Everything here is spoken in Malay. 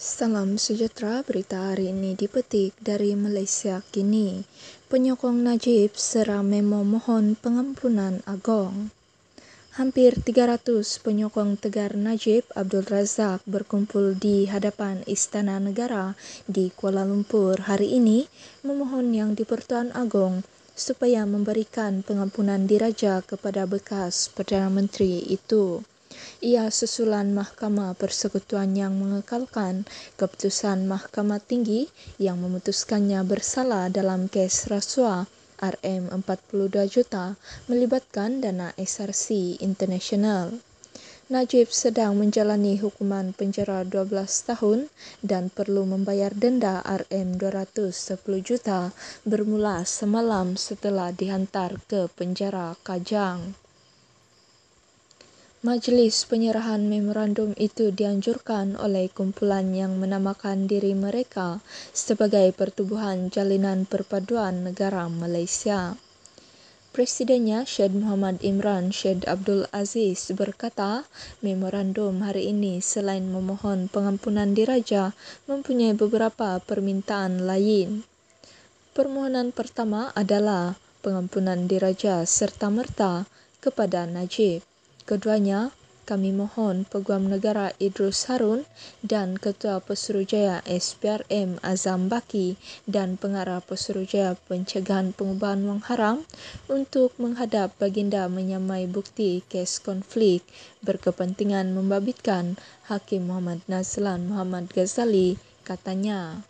Salam sejahtera, berita hari ini dipetik dari Malaysia kini. Penyokong Najib seram memohon pengampunan agong. Hampir 300 penyokong tegar Najib Abdul Razak berkumpul di hadapan Istana Negara di Kuala Lumpur hari ini memohon yang dipertuan agong supaya memberikan pengampunan diraja kepada bekas Perdana Menteri itu. Ia susulan Mahkamah Persekutuan yang mengekalkan keputusan Mahkamah Tinggi yang memutuskannya bersalah dalam kes rasuah RM42 juta melibatkan dana SRC International. Najib sedang menjalani hukuman penjara 12 tahun dan perlu membayar denda RM210 juta bermula semalam setelah dihantar ke penjara Kajang. Majlis penyerahan memorandum itu dianjurkan oleh kumpulan yang menamakan diri mereka sebagai pertubuhan jalinan perpaduan negara Malaysia. Presidennya Syed Muhammad Imran Syed Abdul Aziz berkata, memorandum hari ini selain memohon pengampunan diraja, mempunyai beberapa permintaan lain. Permohonan pertama adalah pengampunan diraja serta merta kepada Najib. Keduanya kami mohon Peguam Negara Idrus Harun dan Ketua Pesuruhjaya SPRM Azam Baki dan Pengarah Pesuruhjaya Pencegahan Pengubahan Wang Haram untuk menghadap baginda menyamai bukti kes konflik berkepentingan membabitkan Hakim Muhammad Nazlan Muhammad Ghazali katanya.